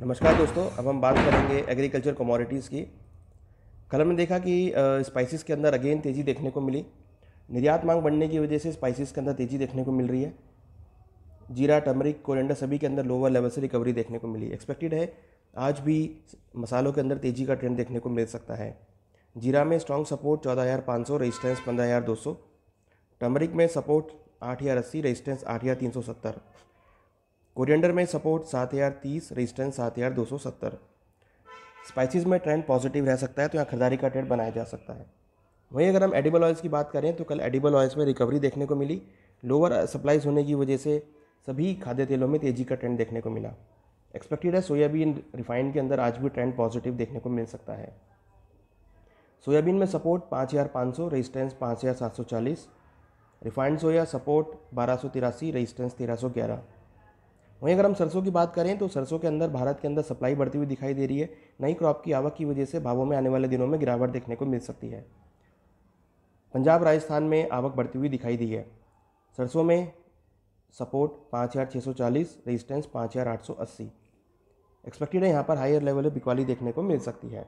नमस्कार दोस्तों अब हम बात करेंगे एग्रीकल्चर कमोडिटीज़ की कल हमने देखा कि स्पाइसेस के अंदर अगेन तेज़ी देखने को मिली निर्यात मांग बढ़ने की वजह से स्पाइसेस के अंदर तेज़ी देखने को मिल रही है जीरा टर्मरिक कोरेंडर सभी के अंदर लोअर लेवल से रिकवरी देखने को मिली एक्सपेक्टेड है आज भी मसालों के अंदर तेज़ी का ट्रेंड देखने को मिल सकता है जीरा में स्ट्रॉन्ग सपोर्ट चौदह हज़ार पाँच सौ रजिस्टेंस पंद्रह हज़ार दो सौ टर्मरिक में सपोर्ट आठ हज़ार अस्सी रजिस्टेंस आठ हज़ार तीन सौ सत्तर कोरिएंडर में सपोर्ट सात हज़ार तीस रजिस्टेंस सात हज़ार दो सौ सत्तर स्पाइसिस में ट्रेंड पॉजिटिव रह सकता है तो यहाँ खरीदारी का ट्रेड बनाया जा सकता है वहीं अगर हम एडिबल ऑयल्स की बात करें तो कल एडिबल ऑयल्स में रिकवरी देखने को मिली लोअर सप्लाइज होने की वजह से सभी खाद्य तेलों में तेज़ी का ट्रेंड देखने को मिला एक्सपेक्टेड है सोयाबीन रिफाइंड के अंदर आज भी ट्रेंड पॉजिटिव देखने को मिल सकता है सोयाबीन में सपोर्ट पाँच हज़ार पाँच सौ रजिस्टेंस पाँच हज़ार सात सौ चालीस रिफाइंड सोया सपोर्ट बारह सौ तिरासी रजिस्टेंस तेरह सौ ग्यारह वहीं अगर हम सरसों की बात करें तो सरसों के अंदर भारत के अंदर सप्लाई बढ़ती हुई दिखाई दे रही है नई क्रॉप की आवक की वजह से भावों में आने वाले दिनों में गिरावट देखने को मिल सकती है पंजाब राजस्थान में आवक बढ़ती हुई दिखाई दी है सरसों में सपोर्ट पाँच हज़ार छः सौ चालीस रजिस्टेंस पाँच हज़ार आठ सौ अस्सी एक्सपेक्टेड है यहाँ पर हायर लेवल पे बिकवाली देखने को मिल सकती है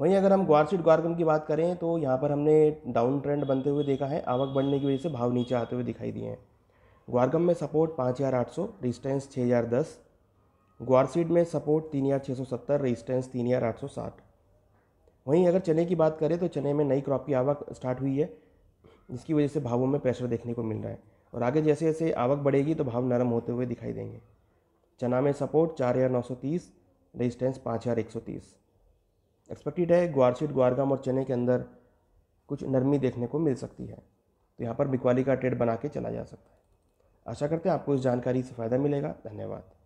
वहीं अगर हम ग्वार ग्वारगम की बात करें तो यहाँ पर हमने डाउन ट्रेंड बनते हुए देखा है आवक बढ़ने की वजह से भाव नीचे आते हुए दिखाई दिए हैं ग्वारगम में सपोर्ट पाँच हज़ार आठ सौ रेजिस्टेंस छः हज़ार दस ग्वारसीड में सपोर्ट तीन हज़ार छः सौ सत्तर रेजिस्टेंस तीन हज़ार आठ सौ साठ वहीं अगर चने की बात करें तो चने में नई क्रॉप की आवक स्टार्ट हुई है जिसकी वजह से भावों में प्रेशर देखने को मिल रहा है और आगे जैसे जैसे आवक बढ़ेगी तो भाव नरम होते हुए दिखाई देंगे चना में सपोर्ट चार हज़ार नौ सौ तीस रेजिस्टेंस पाँच हज़ार एक सौ तीस एक्सपेक्टेड है ग्वारसीड ग्वारगम और चने के अंदर कुछ नरमी देखने को मिल सकती है तो यहाँ पर बिकवाली का ट्रेड बना के चला जा सकता है आशा करते हैं आपको इस जानकारी से फ़ायदा मिलेगा धन्यवाद